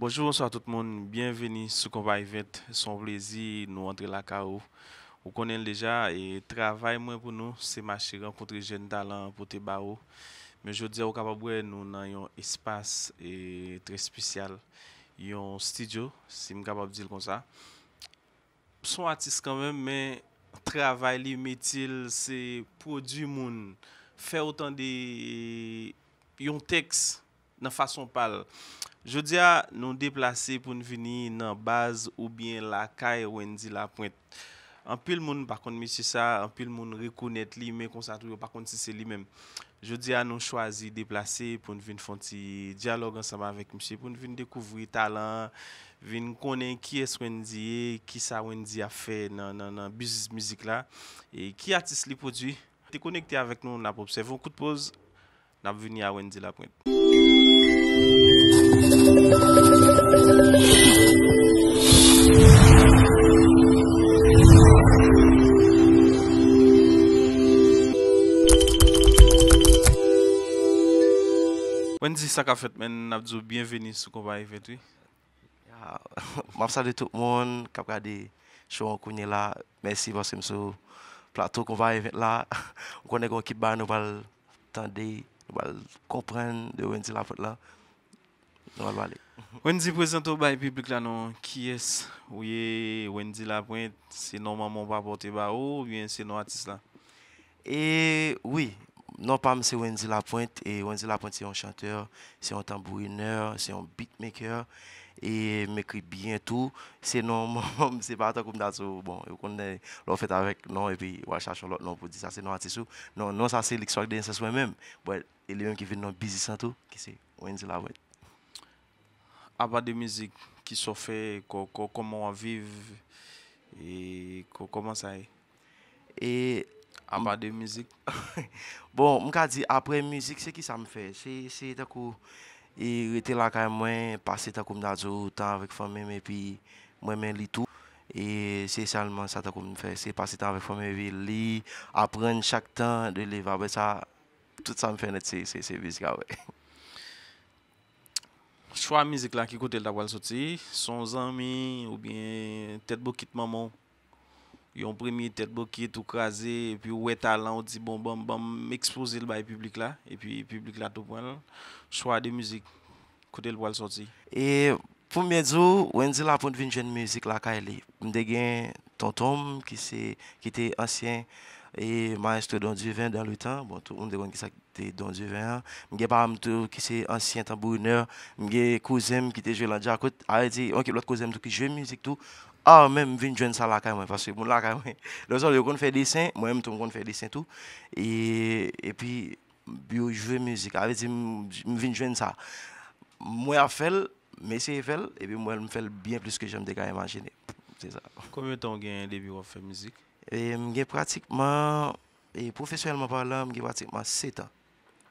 Bonjou, bonsoit tout moun, bienveni sou kompa event, son plezi nou antre la ka ou. Ou konen leja, e travay mwen pou nou, se machi renkontre jen talan pou te ba ou. Men joudia ou kapab wè nou nan yon espas e tre spesyal, yon studio, si m kapab dil kon sa. Son atis kan mwen, men travay li metil se produ moun, fe otan de yon teks. nan fason pal jodia nou deplase pou nou vini nan baz ou bien la kaye wendi la pointe anpil moun pakon misi sa anpil moun rekonet li men konsatuyo pakon si se li men jodia nou chwazi deplase pou nou vini fonsi dialog ansama vek msye pou nou vini dekouvri talan vini konen ki es wendi e ki sa wendi a fe nan bisis mizik la e ki atis li podi te konekte avek nou nan apopse pou nou kout pose nan vini a wendi la pointe Sa ka fet men nabdou, bienveni sou kon ba evet wè? Mab sali tout moun, kapka de shou an kounye la, mèsi vòsèm sou plato kon ba evet la, konè kon kip ba nou bal tande, nou bal kompren de wèndi la pot la, nou bal wale. Wèndi pwèzantou baye piblik la nou, ki es wèndi la point, se nomam moun pa apote ba ou, wèndi se nou atis la? E wè, non pas c'est Wendy Lapointe et Wendy Lapointe c'est un chanteur, c'est un tambourineur, c'est un beatmaker et m'écrit bien tout. C'est non c'est pas tant comme ça bon, on l'a fait avec non et puis on cherche l'autre nom pour dire ça c'est non artiste non non ça c'est l'histoire de ça soi-même. Bon, et les gens qui viennent dans business en tout qui c'est Wendy Lapointe. À part de musique qui sont fait comment on vit et comment ça est. Et Ampa de mizik. Bon, mwen ka di apre mizik, se ki sa mwen fe. Se se takou, e rete lakay mwen, pase takou mwen dajou, tan avek fome mwen, pi mwen men li tou. E se salman sa takou mwen fe. Se pase tan avek fome mwen, li, apren chak tan, de li va. Ah Be sa, tout sa mwen fe net se. Se se mizika, we. Chwa mizik la ki koute el da wale soti, son zanmi, ou bien, tet bo kit maman, yon premiye tet bo kiye tou kaze, pi ou weta lan ou ti bon, bom bom bom, m ekspoze l baye publik la, e pi publik la tou pwen, swa de müzik, kote l wale soti. E pou mwen zo, wèn zi la fond vinjen müzik la kaje li, m degen tonton ki se, ki te ansyen, E maestro Don Duvin dan loutan, bon tou moun de kon ki sa ki te Don Duvin an. Mge param tou ki se ansyen tabouneur, mge kouzem ki te jwe lanja akot. A re ti, an ki lout kouzem tou ki jwe moutik tou, a mè m vin jwen sa la kay mwen. Paske moun la kay mwen. Don son, yo kon fè disen, mwen m tou kon fè disen tou. E pi, bi ou jwe moutik, a re ti, m vin jwen sa. Mwen a fèl, mè se fèl, e pi mwen m fèl bien plus ki jom de ka imagine. Koumen ton gen lebi wafè moutik? E mwen gen pratikman, e profesyonelman wala, mwen gen pratikman 7 an.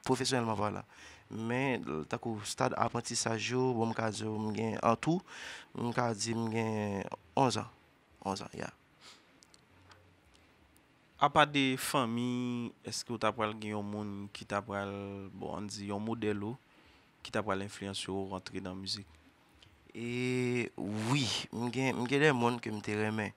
Profesyonelman wala. Men, takou stad apanti sajou, bon mwen ka di mwen gen an tou, mwen ka di mwen gen 11 an. 11 an, ya. A pa de fanmi, eske ou tapwal gen yon moun ki tapwal, bon an di, yon model ou, ki tapwal influensyo ou rentre dan mouzik? E, wii, mwen gen, mwen gen den moun ke mwen terenmen.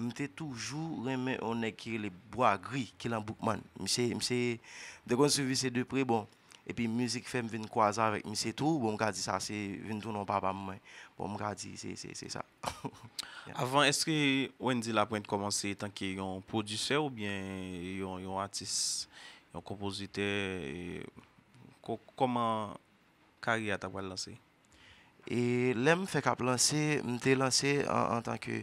mte toujou remen on ekir le boya gri ki lan boukman. Mse dekonsuvi se depre, bon, epi müzik fem vin kwaza vek, mse tou, bon, gadi sa, se vin tou non pa ba mwen. Bon, gadi, se, se, se, sa. Avan, eske Wendy la pointe komanse tanke yon produse ou bien yon artist, yon komposite, koman kari ata wale lanse? E lem fek ap lanse, mte lanse an tanke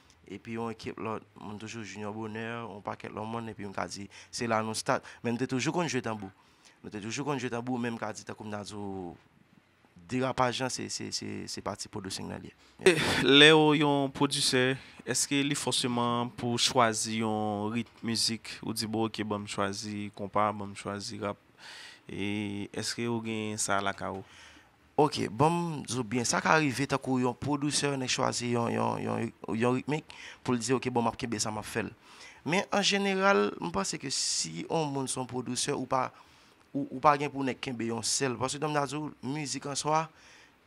Epi yon ekip lot, mwen toujou junior boner, yon paket loman, epi yon kazi se lan nou stat. Men nou te toujou konjou tanbou. Nou te toujou konjou tanbou, men mwen kazi ta koum nan zo dirapajan, se pati podoseng nan li. Leo yon produse, eske li fosye man pou chwazi yon ritmuzik? Ou di bo ok, bom chwazi kompa, bom chwazi rap? E eske ou gen sa laka ou? Ok, bon, je bien. Ça qui arrive, tant qu'un producteur a choisi un rythmique pour dire, ok, bon, je vais ça, m'a fait. Mais en général, je pense que si on monte son producteur ou pas, ou, ou pas pour ne qu'un un seul, parce que dans la musique en soi,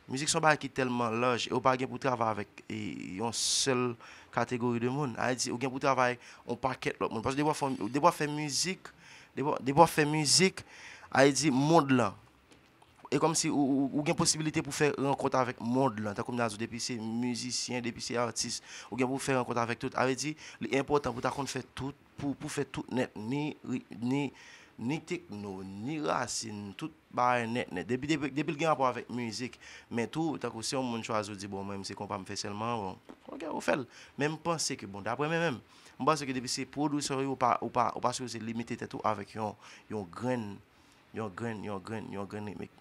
musique son qui est tellement large, et ou pas pour travailler avec une seule catégorie de monde. Haïti, ou pour travailler un paquet de monde. Parce que des fois, faire musique, des fois, faire musique, Haïti, monde là. E kom si ou gen posibilite pou fè renkont avèk mod lan. Tako mè nan zo depi se müzisyen, depi se artist, ou gen pou fè renkont avèk tout. Awe di, li importan pou ta kon fè tout, pou fè tout net. Ni, ni, ni tekno, ni rasin, tout bar net net. Depi gen apò avèk müzik, mè tou, tako se yon moun chwa zo di, bon mè mse kon pa mfè selman, bon, ok, bon, ou fèl. Mè mponsè ki bon, dapre mè mèm, mponsè ki depi se produ sori ou pa, ou pa, ou pa sori se limitete tout avèk yon, yon gren, yon gren, yon gren, yon gren, yon gren, yon gren.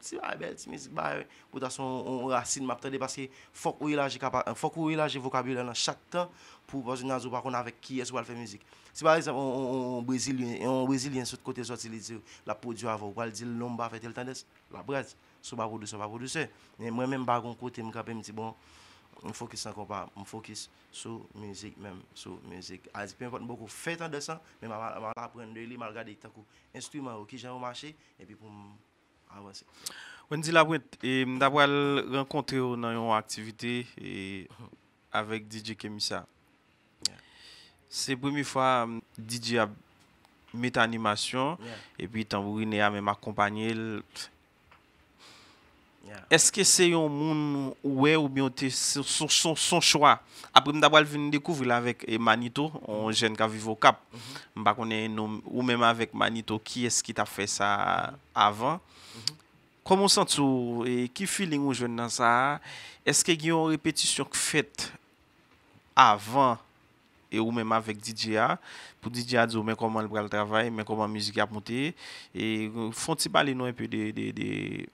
Si ba e bel ti mi, si ba e wey. Ou taso, ou raseen map tade, paske fok ou ilaje vokabile lan chak tan pou bozoun an zo bakon avek ki es wale fe mizik. Si ba e se, ou brasilien, ou brasilien sot kote sot, li ti la pou di wavou, wale di lomba fe tel tan des, la bret, sou wapou du se, wapou du se. Mwen men bagon kote m kapen, m ti bon, m fokis an ko pa, m fokis sou mizik men, sou mizik. A zi pe m pot m boku fe tan desan, men m ap apren de li mal gade ta kou instrument ou ki jan ou mache, e pi pou m avancer. Ah Wendy Labouet, d'abord rencontré dans une activité avec DJ Kemisa. C'est la première fois que DJ a mis animation et puis tambourine a accompagné Eske se yon moun wè ou biyon te son chwa? Apre mdabwal vini dekouvri la vek eh, Manito, mm-hmm. mm-hmm. on jen ka vivo kap, mbak one ou mèman vek Manito, ki eski ta fè sa avan? Komo santsou? Ki feeling ou jen nan sa? Eske gen yon repetisyon k fèt avan ou mèman vek DJA? Pou DJA dzo mèk oman l pral travay, mèk oman mizik ap mouté? Euh, Fon ti balen nou e pe de...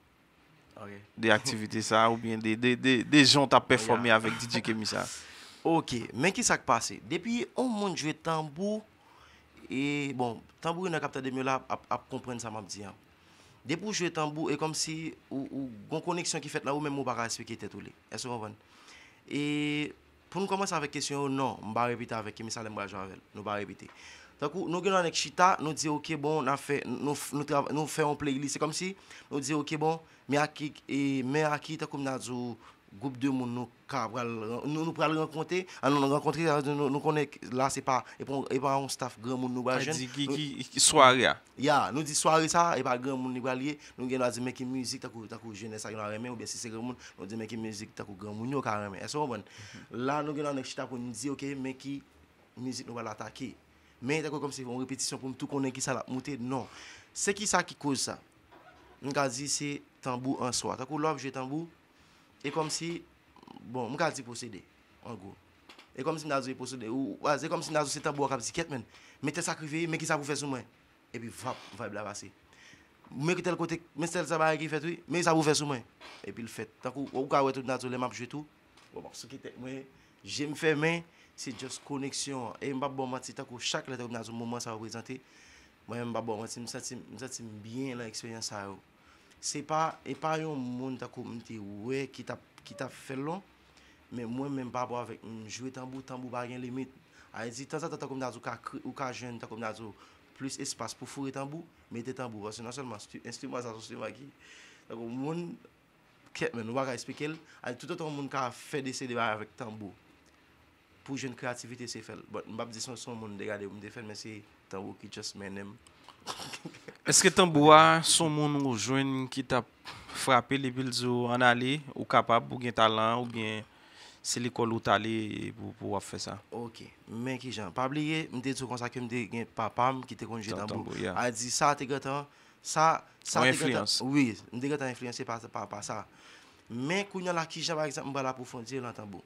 De aktivite sa ou bien de jont a performe avek Didi Kemisa Ok, men ki sak pase? Depi ou moun jwe tambou E bon, tambou yon akapte demyo la ap kompren sa map diyan Depi ou jwe tambou e kom si ou kon koneksyon ki fet la ou men mou baka espeke tetou li E se von van E pou nou komanse avek kesyon ou non, mba repite avek Kemisa Lembwa Jorvel Nou ba repite Takou nou genwa nek chita nou diye ok bon nou fey an play list. Se kom si nou diye ok bon me aki e, takou mna zo group de moun nou ka pral. Nou pral renkonte an nou renkonte la se pa epa e an staff gran moun nou wajen. A di ki ki swari ya. Ya nou di swari sa epa gran moun nou wajen. Nou genwa di meki mouzik takou jene sa genwa remen ou besi se gran moun nou di meki mouzik takou gran moun nou ka remen. Eso bon. La nou genwa nek chita pou nou diye ok meki mouzik nou wajen. Men, teko kom se yon repetisyon pou m tou konen ki sa la mouten, non. Se ki sa ki kouze sa, m kal di se tambou an swa. Tako lop, je tambou, e kom si, bon, m kal di posede, an gwo. E kom si nazi posede, ou, waz, e kom si nazi se tambou akap ziket men. Metel sa kriveye, men ki sa pou fes ou men. E pi vap, va blabase. Men kote, men stel sa bari ki fetou, men ki sa pou fes ou men. E pi l fete, tako, wou ka wè tout nazi le map, je tout. Wop, wop, soukite, men, jem fè men. Se jost koneksyon, e mba bon mati tako chak la tako mna zo mouman sa waprezenti, mwen mba bon mati msati mbyen la eksperyans a yo. Se pa, e pa yon moun tako mwen te we ki ta felon, men mwen mwen mba bo avèk, mjouye tambou, tambou bagyen limit, a yon zi tan sa tako mna zo ka kri, ou ka jen tako mna zo plus espas pou fure tambou, mwen te tambou, anse nan selman, insti mwa zan, insti mwa ki. Tako moun, ket men, wak a espekel, a yon touta tako moun ka fè desè de vare avèk tambou. pou jwen kreativite se fel. Mbap di son son moun de gade ou mde fel, men se tanbou ki just menem. Eske tanbou a son moun ou jwen ki ta frape li bil zo anali ou kapap pou gen talan ou gen selikol ou tali pou wap fe sa? Ok, men ki jan. Pabli ye, mde sou konsakye mde gen papam ki te konje tanbou. A di sa te gata... Sa te gata... Ou enflyanse. Oui, mde gata enflyanse pa sa. Men kou nyo la ki jan, mba la pou fondye lan tanbou.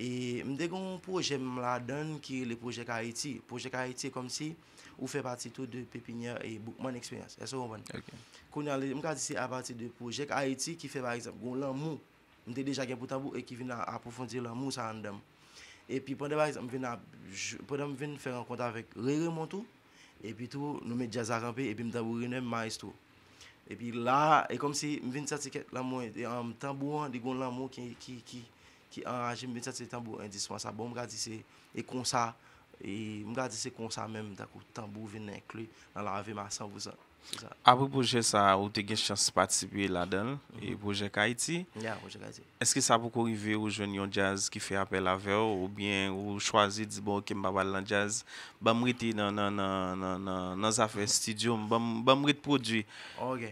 E mwen te kon proje mwen la den ki le projek Haiti. Projek Haiti kom si ou fe pati tou de pepiniya e mwen eksperyans. Ese ou mwen? Ok. Kon yon le, mwen katisi a pati de projek Haiti ki fe par exemple goun lan moun. Mwen te deja gen pou tabou e ki vin la aprofondi lan moun sa an dem. E pi pande par exemple, mwen vin la, pande mwen vin fe an konta vek Rere Montou. E pi tou nou me Djazakampi e pi mwen tabou rinem Maestro. E pi la, e kom si mwen vin sa tiket lan moun. E yon tabou an di goun lan moun ki, ki, ki. ki anranjim bete se tambou endisponsa. Bon mga di se ekonsa, mga di se ekonsa menm da kou tambou venen kluy nan la rave masan pou sa. Apo pouje sa, ou te gen chansi patisipye la den, mhm. pouje kaiti? Ya, pouje kaiti. Eske sa pou kou rive ou jwen yon jazz ki fe apel ave ou bien ou chwazi di bon ke mbaba lan jazz bamriti nan zafre studio, bamriti pou di. Ok.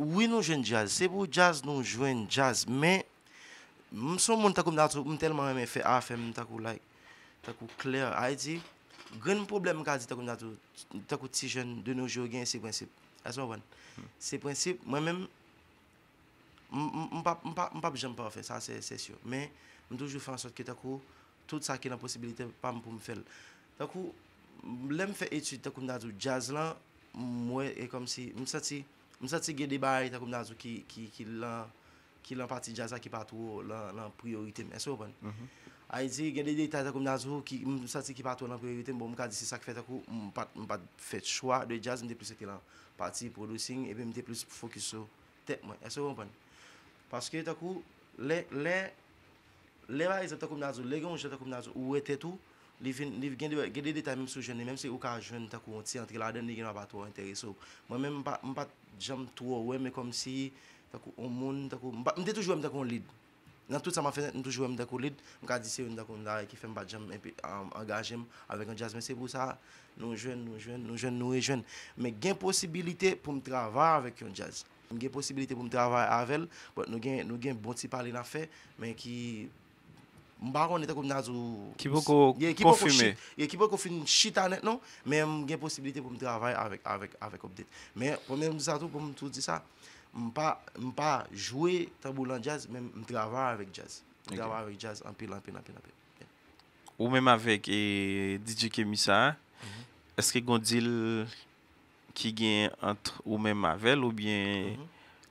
Ouye nou jwen jazz, se pou jazz nou jwen jazz men, Mwen son moun takou mdatou, mwen telman mwen fè a fèm, mwen takou like, takou klè, a yè e di. Gèn mwen problem mwen kazi takou mdatou, takou ti jèn, dè nou jò gèn, se prinsip. As mwen wèn. Se prinsip, mwen mèm, mwen pa bèjè mwen pa fè, sa se sè sè sè yo. Mwen toujou fè an sòt ki takou, tout sa ki nan posibilite pa mwen pou mfèl. Takou, mwen fè etu takou mdatou jazz lan, mwen e kom si, mwen sati, mwen sati gè di bay takou mdatou ki lan... ki lan pati jaz akipa tou lan priorite mwen, eswe mwen. A iti bon, gen de detay takou mnazou ki msati akipa tou lan priorite mwen, mwen ka disi sak fè takou mwen pat fè chwa de jaz, mwen te plis eti lan pati producing, epi mwen te plis fokus sou, te mwen, eswe mwen. Paske takou, lè, lè, lè lai zè takou mnazou, lè gen ou jè takou mnazou, ou wè te tou, gen de detay mwen sou jenè, mwen se ou ka jenè takou, mwen ti antik la den, nè gen wapatou anteresou. Mwen mwen pat jam tou ou, wè mwen kom si... tako ou moun, tako mba, mde toujwe mdakon lid. Nan tout sa ma fè, mde toujwe mdakon lid, mkadi se yon mdakon dare ki fè mba jem, mpi e angajem avèk yon jazz, men se pou sa, nou jwen, nou jwen, nou jwen, nou rejwen. Men gen posibilite pou m travè avèk yon jazz. Men gen posibilite pou m travè avèl, nou gen boti pali na fè, men ki mba ron e tako mna zou... Ki pou kou kou fume. Ye ki pou kou fume chitanet nou, men gen posibilite pou m travè avèk avèk avèk avèk obdet. Men pou men mdisa tou, pou m pa jwe tabou lan jazz men m drava avèk jazz drava avèk jazz anpèl anpèl anpèl ou menm avèk e, DJ Kemisa mhm. eske gon dil ki gen ant ou menm avèl ou bien mhm.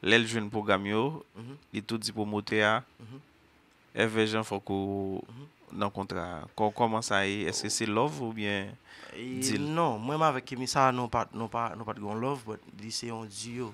lèl jwen pou gam yo mhm. li tout di pou motè a evè jen fòk ou nan kontra kon koman sa e, eske se love ou bien e, non, menm avèk Kemisa non pat gon non love li se yon di yo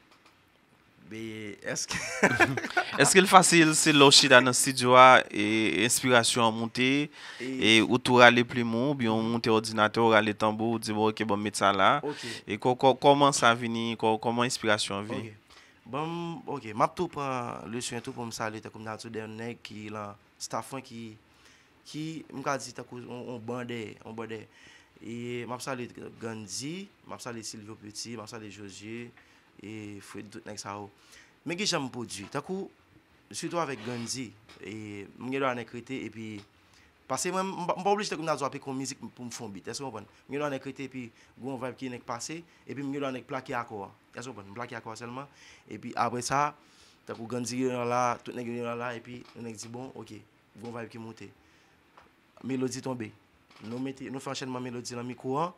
Be, eske... Eske l fasil se lochi dan an si djwa e inspirasyon mwonte e, e utoura le plimou bi yon mwonte odinatè ou rale tambou ou djibou ke bom met sa la. E koman sa vini, koman inspirasyon vi? Ok, bon, mwap tou pa le souyen tou pa mwap sali te koum natou den nek ki la stafan ki mkazi te kou mwabande. E mwap sali gandzi, mwap sali Silvio Peti, mwap sali Jojie. E fwe dout nèk sa ou Mè gè jè mè pou djè Takou, sütou avèk ganzi e, Mè gè dò anèk krete Mè e pou bli jè tek mè nan zo apè kon mizik pou mfon bit Mè gè dò anèk krete Mè gè dò anèk plakè akwa Mè gè dò anèk plakè akwa selman E pi apè sa Takou ganzi gè nan la Mè gè dò anèk krete Melodi ton bè Nou fè an chèn nan melodi nan mi kou an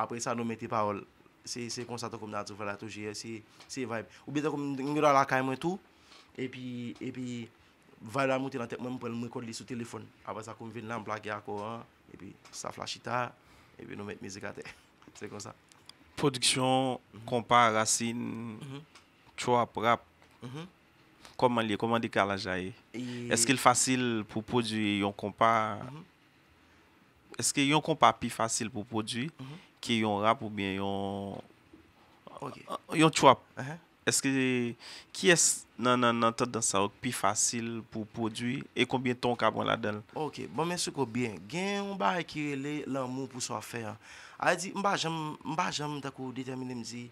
Apè sa nou metè parol Se konsa to koum nan atou, vala toujye, se vibe. Ou bete koum, nyo la lakay mwen tou, epi, epi, vala mouti nan tek mwen mwen mwen kod li sou telefon. Aba sa koum vin lan blagyako, epi, sa flashita, epi nou met mizika te. Se konsa. Produksyon, mhm. kompa, rasin, mhm. chowap, rap, mhm. koman li, koman di kalajay? E? E Eske l fasil pou produy yon kompa? Eske yon kompa pi fasil pou produy? Ki yon rap ou bien yon... Ok. Uh, yon twap. Ehe. Uh-huh. Eske, ki es nan nan nan tan sa ok pi fasil pou podwi? E konbien ton kabon la del? Ok. Bon men sou ko bien. Gen yon ba re kire le lan mou pou so a fe. A ye di, mba jem, mba jem ta kou detemine mzi.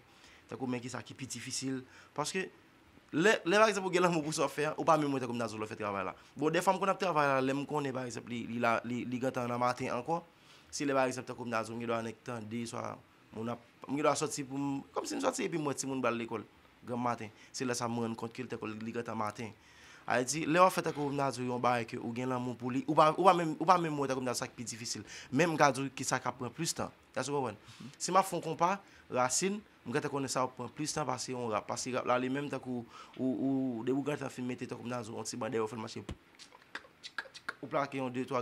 Ta kou men ki sa ki pi tifisil. Paske, le, le ba eksepo gen lan mou pou so a fe. Ou pa mi mwen ta kou mna zo lo fet kwa vay la. Bo, de fam kon apte vay la, lem kon ne ba eksepo li la, li, li gata nan martin anko. Si le bari sep ta koum nazou, mwen yon anek tan, di, swa, mwen ap, mwen yon ap sot si pou mwen, kom si mwen sot si epi mwen ti mwen bal le kol, gwen maten, si le sa mwen kont ki el te kol li gata maten. A yoti, e le wafet ta koum nazou yon bari ke ou gen lan moun pou li, ou pa mwen mwen ta koum nazou sak pi difisil, mwen mwen gadou ki sak ap pren plus tan, ta sou wawen. Si ma fon kompa, rasin, mwen gata konen sa ap pren plus tan pasi yon rap, pasi rap, la li menm ta kou, ou, ou, de wou gata filmete ta koum nazou, an ti ban de wafen masye, ou plak yon 2-3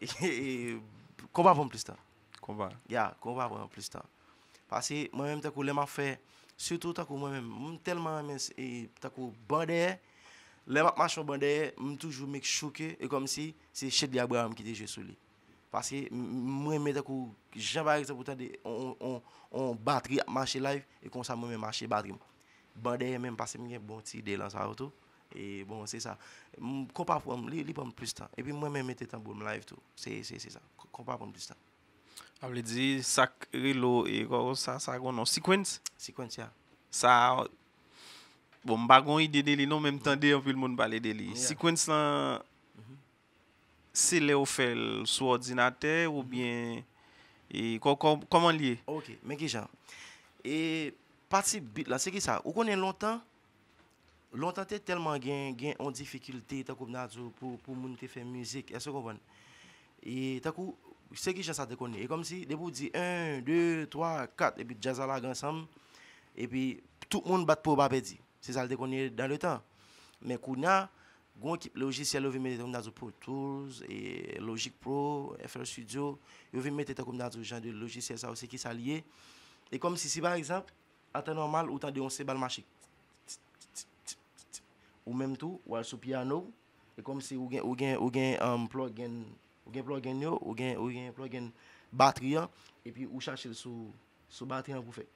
konva e, e, e, pou m'm m'm m plistan. Konva? Ya, konva pou m plistan. Pase mwen m teko lema fe, sotou teko mwen m telman m teko bandeyen, lema macho bandeyen, m toujou mèk chouke, e kom si, se ched li abou ya m kiti jesou li. Pase mwen m teko, javarik se poutan de, on batri, manche live, e konsa mwen m manche batri. Bandeyen m passe mwen m bon ti de lan sa wotou. E bon, se sa, kompa pou am, li pou am plus tan. E pi mwen men mette tan pou am live tou. Se, se, se, se sa, kompa pou am plus tan. Able di, sak relo e koron sa, sa konon, sequence? Sequence, ya. Sa, bon, bagon ide dele, non menm tan de, anpil moun bale dele. Sequence lan, mm-hmm. se le ou fel sou ordinater ou mm-hmm. bien, e, koman li? Ok, menke jan. E, patsi bit la, se ki sa, ou konen lontan, longtemps t'es tellement gain gain en difficulté tant pour faire moun la faire musique est-ce que vous comprenez et tant coup c'est qui ça te connaît et comme si des on dit 1 2 3 4 et puis jazz à la ensemble et puis tout le monde bat pour pas perdre c'est ça le connaît dans le temps mais kouna gon équipe logiciel va mettre comme dans pour Tools et Logic Pro FL Studio on va mettre dans genre de logiciel ça aussi qui s'allie. et comme si si par exemple en temps normal ou temps de on se bal Ou menm tou, ou al sou piano, e kom si ou gen um, plug gen yo, ou gen plug gen batryan, e pi ou chache sou batryan pou fe.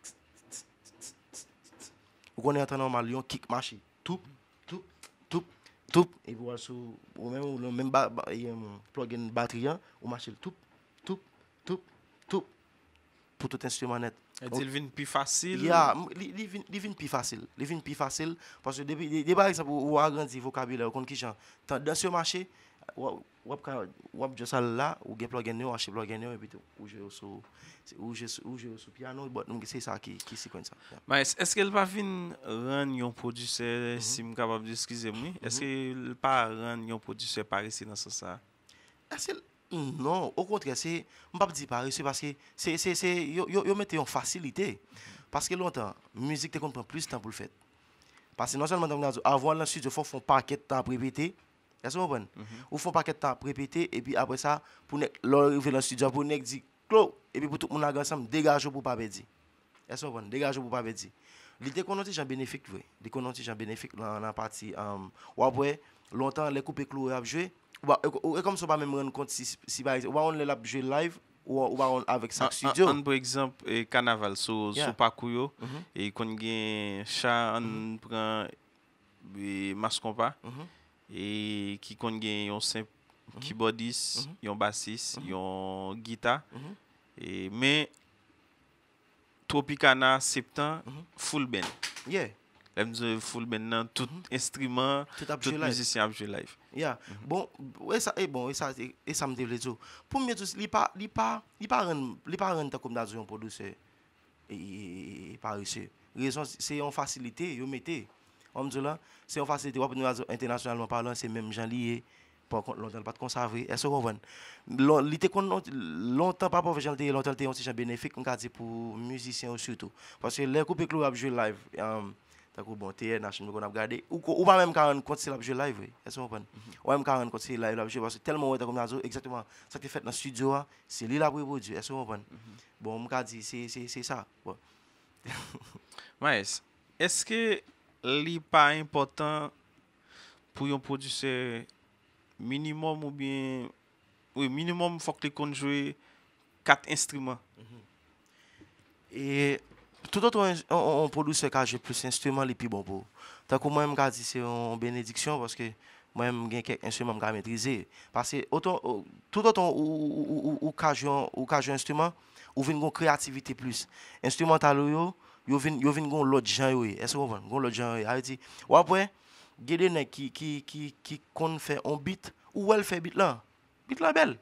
Ou konen atan normal, yon kik mache, toup, toup, toup, toup, e pou al sou, ou menm ou loun menm um, plug gen batryan, ou mache toup, toup, toup, toup, pou tout instrument net. Edi li vin pi fasil? Ya, li vin pi fasil. Li vin pi fasil, pwase debi, debi par exemple, ou a gran di vokabile, ou kon ki jan, tan dan se yo mache, wap josa la, ou gen ploy gen yo, a che ploy gen yo, e bit ou je yo sou, ou je yo sou piano, bon, nou se sa ki, ki si kon sa. Mais, eske li pa vin ran yon produse, si m kapab diskize mwi? Eske li pa ran yon produse parisi nan se sa? Asi, Mm. Non, au contraire, c'est, on ne pas dire c'est parce que c'est, c'est, c'est, yo, mettez en facilité. Parce que longtemps, musique, tu comprends plus de temps pour le faire. Parce que non seulement dans le avant l'ensuite, il faut faire un paquet de temps pour répéter. Est-ce que vous comprenez? Mm-hmm. Ou faire un paquet de temps pour répéter, et puis après ça, pour l'arrivée dans le studio, pour dire, clos, et puis pour tout le monde ensemble, dégagez pour ne pas perdre. Est-ce que vous Dégagez pour ne pas perdre. L'idée qu'on a déjà bénéfique, oui. L'idée qu'on a déjà bénéfique, dans la partie, euh, ou après, longtemps, les coupes clouées à joué. Ou e komso pa men mwen konti si ba yon? Ou a yon lel apje live ou a yon avek sak studio? An pou ekzamp, kanaval, sou pakou yo. E kon gen chan, an pren mas kompa. E ki kon gen yon semp, kibodis, yon basis, yon gita. E men, tropikana, septan, ful ben. Ye. Ful ben nan tout estriman, tout müzisyen apje live. Yeah. Mm -hmm. Bon, et ça, et bon, et ça, et, et ça me dit les tout. Pour mieux tout, il pas, il pas, il pas rend, il pas rend comme dans un producteur et paresseux. Raison, c'est une facilité, ils mettez. On me dit là, c'est une facilité. Internationalement parlant, c'est même gens liés. Par contre, longtemps pas de conserver. Est-ce que vous comprenez? Longtemps pas pour faire longtemps c'est bénéfique, on dit pour musiciens surtout. Parce que les groupes clous à jouer live. Um, Takou bon, TN, HM, qu'on a regardé. Ou, ou pas même 40 compte, c'est la jeu live, Est-ce que vous comprenez? Mhm. Ou même 40 compte, c'est live, la parce que tellement, ouais, comme dit, exactement, ça qui est fait dans studio, hein. c'est lui la produit. Est-ce que vous comprenez? Mhm. Bon, on dit, c'est c'est c'est ça. Mais, est-ce que li pas important pour un producteur minimum ou bien, oui, minimum, faut qu'il conjoue quatre instruments? Mhm. Et Toutoton, on produ se kaje plus instrument li pi bon pou. Takou mwen mga di se yon benediksyon paske mwen mgen kek instrument mga medrize. Paske toutoton ou kaje yon instrument ou vin yon kreativite plus. Instrument talo yo, yo vin yon lodjan yoy. Ese yon van, yon lodjan yoy. Ou apwe, gede ne ki kon fè yon bit, ou wel fè bit lan. Bit lan bel.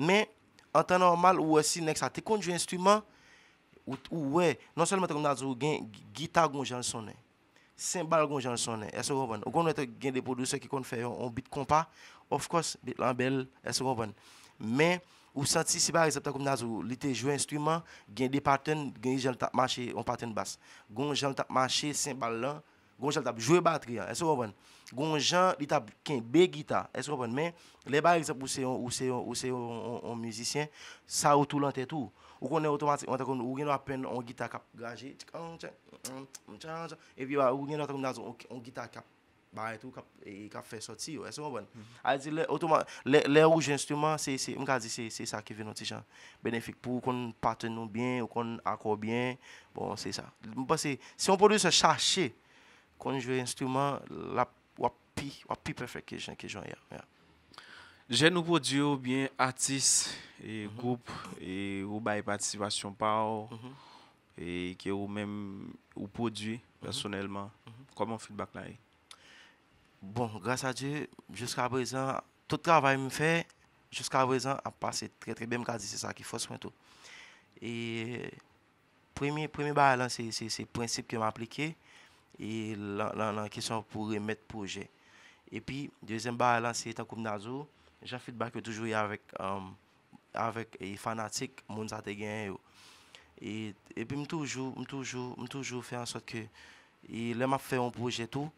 Men, an tan normal ou wè si nek sa, te kon jyo instrument, ou ouais, non seulement tu as une guitare qui a sonné, cymbal qui a sonné, est-ce que vous comprenez Vous connaissez des producteurs qui font faire un beat compas, of course, beat lambel, est-ce que vous comprenez Mais, ou senti si par exemple comme nazou li te instrument gain des patterns gain j'en tape marché on pattern basse gon j'en tap marché cymbal là Gonjan t'a joué batterie, hein. est-ce que vous comprenez Gonjan, il t'a kembe guitare, est-ce que vous comprenez Mais les par exemple ou c'est ou c'est ou c'est un musicien, ça ou tout l'entête tout. Ou qu'on est automatique, on qu'on ou gagne à peine on guitare cap gagé, et puis bah, ou gagne on on guitare cap bah et tout cap et cap fait sortir, est-ce que vous comprenez À mm-hmm. dire automatiquement les les instruments, c'est c'est on dit c'est c'est ça qui vient notre gens bénéfique pour qu'on partenaire bien ou qu'on accorde bien. Bon, c'est ça. Je pense si on produit se chercher quand l'instrument, instrument la wapi wapi perfection que j'en ai j'ai nouveau duo bien artiste et mhm. groupe et bah, ou participation par mm et que ou même ou produit mhm. personnellement mhm. Comment comment feedback là eh? bon grâce à Dieu jusqu'à présent tout travail me fait jusqu'à présent a passé très très bien c'est ça qui force tout et premier premier balance c'est c'est principe que m'a appliqué et la, la, la question pour remettre projet. Et puis, deuxième bail, c'est tant comme Nazo, j'ai feedback toujours avec, euh, avec les fanatiques, mon Et, et puis, je toujours, toujours, toujours fait en sorte que, il là, je fais un projet tout,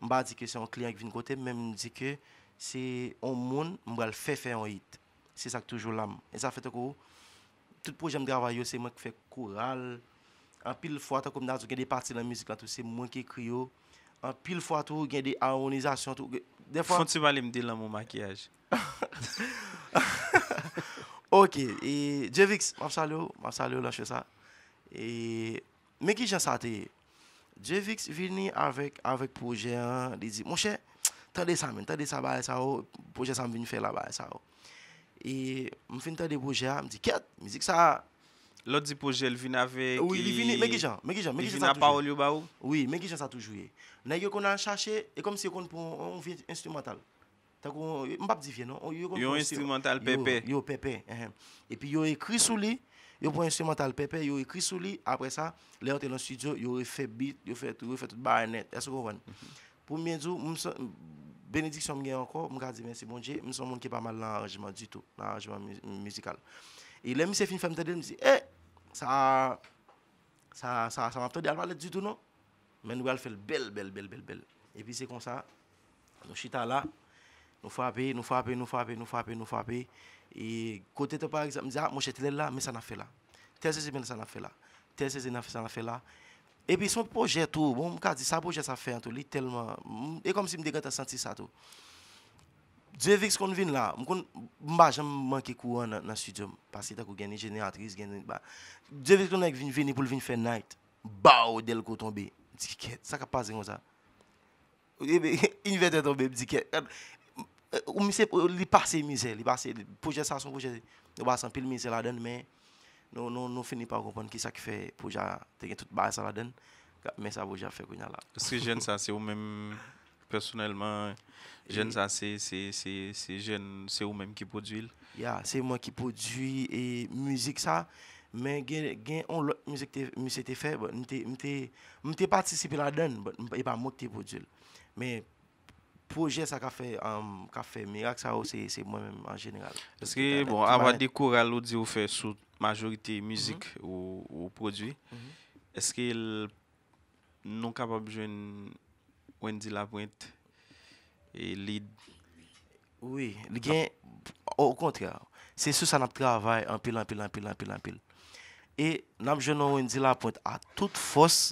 je ne dis que c'est un client qui vient de côté, mais je dis que c'est un monde, qui va le faire faire un hit. C'est ça que toujours l'âme. Et ça fait que tout projet que je travaille, c'est moi qui fais chorale. an pil fwa ta kom nan tou gen de parti nan mizik la tou se mwen ke kriyo, an pil fwa tou gen de anonizasyon tou... Fon ti wale mdi lan mwen makyaj. Ok, e Jevix, mwap salyo, mwap salyo la chwe sa. E men ki jansate, Jevix vini avek proje an, de di mwen chen, tan de sa men, tan de sa ba e sa ou, oh. proje san vini fe la ba e sa ou. Oh. E mwen fin tan de proje an, mwen di ket, mwen zik sa a, L'autre dit pour il vient avec. Oui, il vient. Mais qui gens, mais qui gens, mais qui gens. Il vient à parole ou baou. Oui, mais qui gens ça toujours. N'a yo qu'on a cherché et comme si on on vient instrumental. T'as qu'on pas dit non, Il y a un instrumental pépé. Yo pépé. Hein, hein. Et puis yo écrit sous lui, yo pour instrumental pépé, yo écrit sous lui. Après ça, les autres dans le studio, yo refait beat, yo fait tout, a fait tout baïnette. Est-ce que vous comprenez mhm. Premier jour, bénédiction m'y encore, m'ka dit merci bon Dieu, m'son monde qui pas mal l'arrangement du tout, l'arrangement musical. Et là, je suis fini de faire, eh, Sa, sa, sa, sa mapte di alwa let zyutou nou, men nou al fel bel bel bel bel bel. E pi se konsa, nou chita la, nou fwa pe, nou fwa pe, nou fwa pe, nou fwa pe, nou fwa pe. E kote te par exemple, diya mou chete le la, men sa na fe la. Terseze men sa na fe la, terseze na fe la. E pi son pojè tou, bon, mou mkazi sa pojè sa fe an tou, li telman, e kom si mdekan ta santi sa tou. Djevek skon vin la, mkon mba jem manke kou an nan sudyom, pasi ta kou geni jene atris, geni ba. Djevek ton ek vin veni pou vin fe night, ba ou del kou tonbe, mdiket, sa ka paze yon sa. Oye be, yon veten tonbe mdiket. Ou euh, euh, euh, mise, li pase mize, li pase, pouje sa son pouje, wasan pil mize la den, men non, nou non, fini pa ou kompon ki sa ki fe pouja, te gen tout baye sa la den, men sa pouja fe kou jala. Ski jen sa, se ou men... Personelman, e- jen sa se jen se ou menm ki podwil. Ya, se mwen ki podwil e müzik sa. Men gen on lò müzik se te fe, mwen te patisipi la den, e mwen te podwil. Men proje sa ka fe, me um, ak sa ou se mwen menm an jeneral. Eske bon, avwa de koural ou di ou fe sou majorite müzik mhm. ou podwil, mhm. eske l non kapab jen... wèn di la pwènt, e lid. Oui, li gen, ou kontra, se sou sa nap travay, anpil, anpil, anpil, anpil, anpil. E nanm jenon wèn di la pwènt, a tout fos,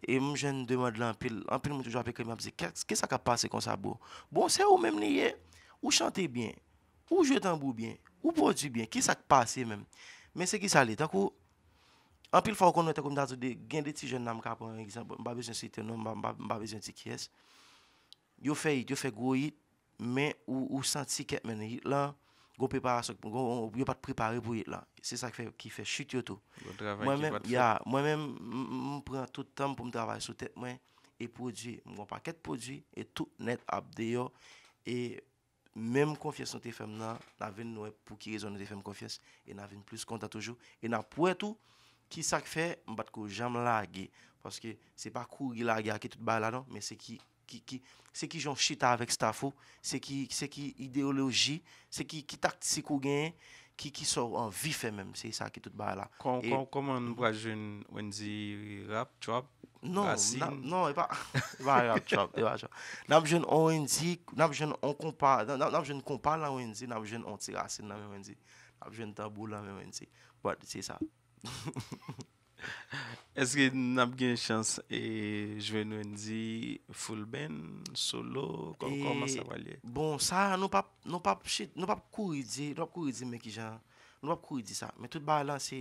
e mwen jenon deman di la anpil, anpil mwen toujwa pe kèm, ap zi, kè sa ka pase kon sa bo? Bon, se ou mèm li ye, ou chante bien, ou jwè tambou bien, ou boji bien, kè sa ka pase mèm? Men se ki sa li, tak ou, An pil fwa kon nou ete kon nan zode, gen de ti jen nan mka, mba bezen si tenon, mba bezen ti kyes. Yo fe it, yo fe gwo it, men ou san ti ket men it lan, yo bat prepare pou it lan. Se sa ki fe chit yo tou. Mwen men mwen pren tout tam pou m dravay sou tet mwen, e pou di, mwen pa ket pou di, e tout net ap de yo. E men m konfyesan te fem nan, nan ven nou e pou ki rezonan te fem konfyes, e nan ven plus konta toujou, e nan pou etou. Ki sak fe, mbat ko jam lage. Paske se pa kou gilage ake tout ba la non, me se ki jon chita avek stafo, se ki ideoloji, se ki taktise kou gen, ki sor an vife men, se sa ke tout ba la. E koman wèndi rap, trap, racine? Non, nan non, wèndi e e rap, trap, racine. Nan wèndi kompa, nan wèndi antiracine, nan wèndi tabou, nan wèndi. Wèndi se sa. Eske n ap gen chans Je ven nou en di Full band, solo Kon e kon mas avalye Bon sa nou pap kou yi di Nou pap kou yi di meki jan Nou pap kou yi di sa Me tout ba lan se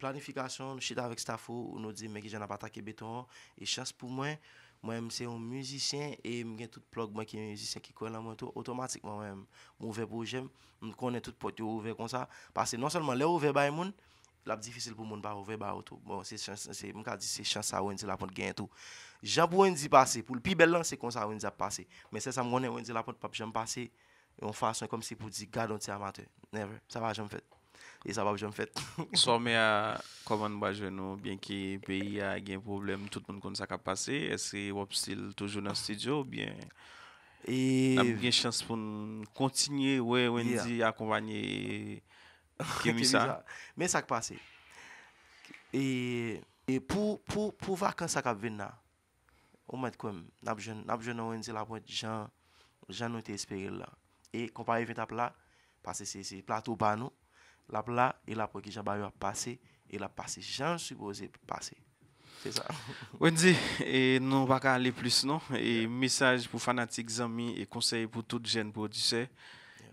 planifikasyon Nou chita avek stafou Nou di meki jan ap atake beton E chans pou mwen Mwen mse yon muzisyen E mwen gen tout plug mwen ki mzisyen Ki kwen la mwen tou Otomatikman mwen mwen mouve pou jem Mwen konen tout poti ouve kon sa Pase non selman le ouve bay moun Lap difisil pou moun baro, ve baro tou. Bon, mwen ka di se chans sa wèndi la pot gen tou. Jamp wèndi pase, pou l'pi bel lan se kon sa wèndi ap pase. Men se sa mwen gen wèndi la pot, pap jamp pase, yon fason kom si pou di gadan ti amate. Ne, sa va, jamp fete. E sa va wèndi jamp fete. Sò mè a koman wajwen nou, bèn ki peyi a gen problem, tout moun kon sa kap pase, eske wop stil toujou nan studio, bèn ap gen chans pou n kontinye, wè wèndi akomvanye, Men sak pase E pou Pou vakan sak ap ven na Ou men koum Nap jen nou wensi la pou jen Jen nou te espere la E kompare ven ap la Pase se se plato banou La pou la e la pou ki jen bayou ap pase E la non, pase jen sou boze pase Wensi E nou baka ale plus nou E mesaj pou fanatik zami E konsey pou tout jen pou odise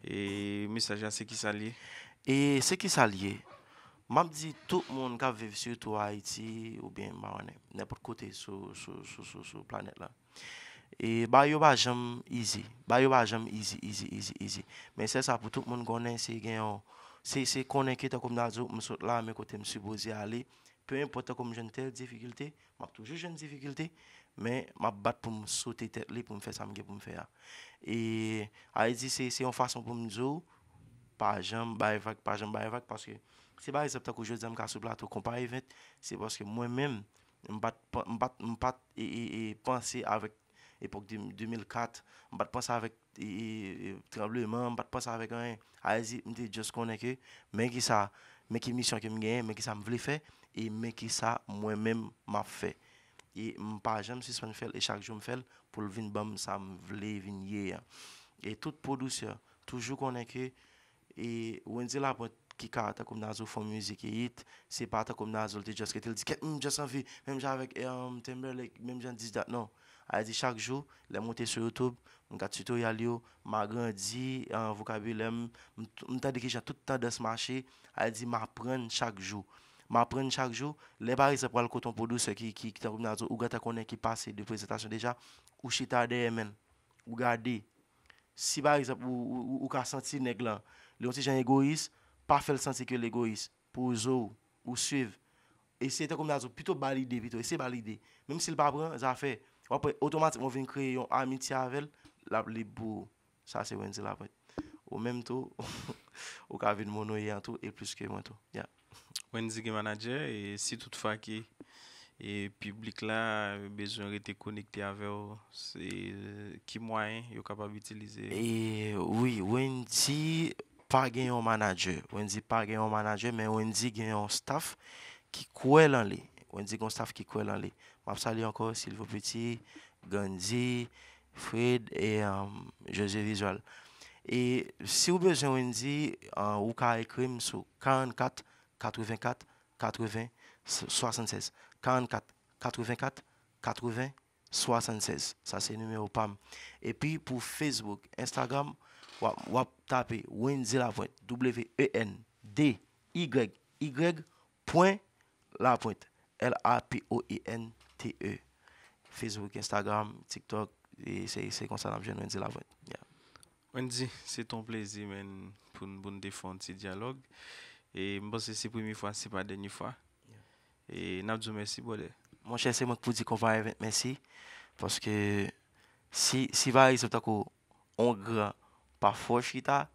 E mesaj a se ki sali E se ki sa liye, m ap di tout moun ka vev sio tou Haiti ou ben m a wane, nepot kote sou planet la. E bayo ba jom easy, bayo ba jom easy, easy, easy, easy. Men se sa pou tout moun konen se genyon, se konen ki ta koum da zouk m sot la, men kote m suboze a li, pe m pot ta koum jen tel difikilte, m ap toujou jen difikilte, men m ap bat pou m sote tet li pou m fe sa m ge pou m fe a. E a yi di se yon fason pou m zouk, pa jenm ba evak, pa jenm ba evak, paske se ba es apta kou jenm ka souplato kompa evet, se paske mwen men, mbat, mbat, mbat, e, e, e pansi avek epok 2004, mbat pas avek e, e trable mwen, mbat pas avek an, azi, mte just konen ke, men ki sa, men ki misyon ke mgen, men ki sa m vle fe, e men ki sa mwen men ma fe. E mpa jenm si swen fel, e chak jenm fel, pou lvin bam sa m vle vin ye. E tout pou dou sio, toujou konen ke, E wèndi la pou ki ka ta koumna zo fòm müzik e hit, se pa ta koumna zo te jòs ke te l di, ke m hmm, jòs anvi, mèm jan avèk, m um, tembe lèk, mèm jan diz dat, non. A yè e di chak jò, lè mwote sou YouTube, mwen ka tutorial yo, mwa grandzi, mwa um, vokabilem, mwen ta e di ki jò tout ta dos mwache, a yè di mwa pren chak jò. Mwa pren chak jò, lè ba rizèp wèl kouton podou se ki ta koumna zo, ou gata konen ki pase de prezetasyon deja, ou chita de yemen, ou gade, si ba rizèp ou ka santi neg lan. Li yon ti jan egois, pa fel san se kre l'egois. Po zou, ou suiv. Ese eten koum nazou, pito balide vito. Ese balide. Mem si l'babran, zafè. Ou apè, otomatik moun ven kre yon amit yavel, lap li bou. Sa se wenzi la pou. Ou menm tou, ou ka ven moun oye an tou, el plus kre moun tou. Wensi gen manajer, e si tout fa ki, e publik la, bejoun rete konik te yave ou, ki mwen yo kapab itilize? E, oui, wensi... pa gen manager. Wendy pa gen yon manager, men Wendy gen yon staff qui coule en li. On gen yon staff ki kouè lan li. Map sali anko, Silvo Petit, Gandhi, Fred et euh, José Visual. Et si ou besoin on uh, ou ka ekrim sou 44 84 80 76. 44 84 80 76, sa se numero pam. E pi pou Facebook, Instagram, wap tape Wendzi Lavointe, W-E-N-D-Y-Y.Lavointe, L-A-P-O-I-N-T-E. E e e. Facebook, Instagram, TikTok, se konsan apjen Wendzi Lavointe. Wendzi, se ton plezi men, pou nou bon defon ti dialog. E mbose se premi fwa, se pa denyi fwa. E napdou mersi bole. Mon cher, c'est moi qui vous dis qu'on va merci. Parce que si, si par exemple, on grand, pas fort, chita,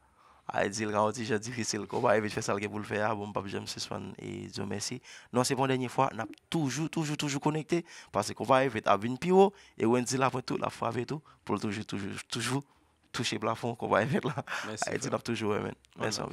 a dit le grand, c'est difficile, qu'on va faire ça pour le faire, ah, bon, pas j'aime suspendre et Dieu merci. Non, c'est bon, dernière fois, on a toujours, toujours, toujours connecté, parce qu'on va arriver à une pio, et on dit la fois tout, la fois et tout, pour toujours, toujours, toujours toucher le plafond qu'on va arriver là. Merci. A dit toujours, amen. Merci,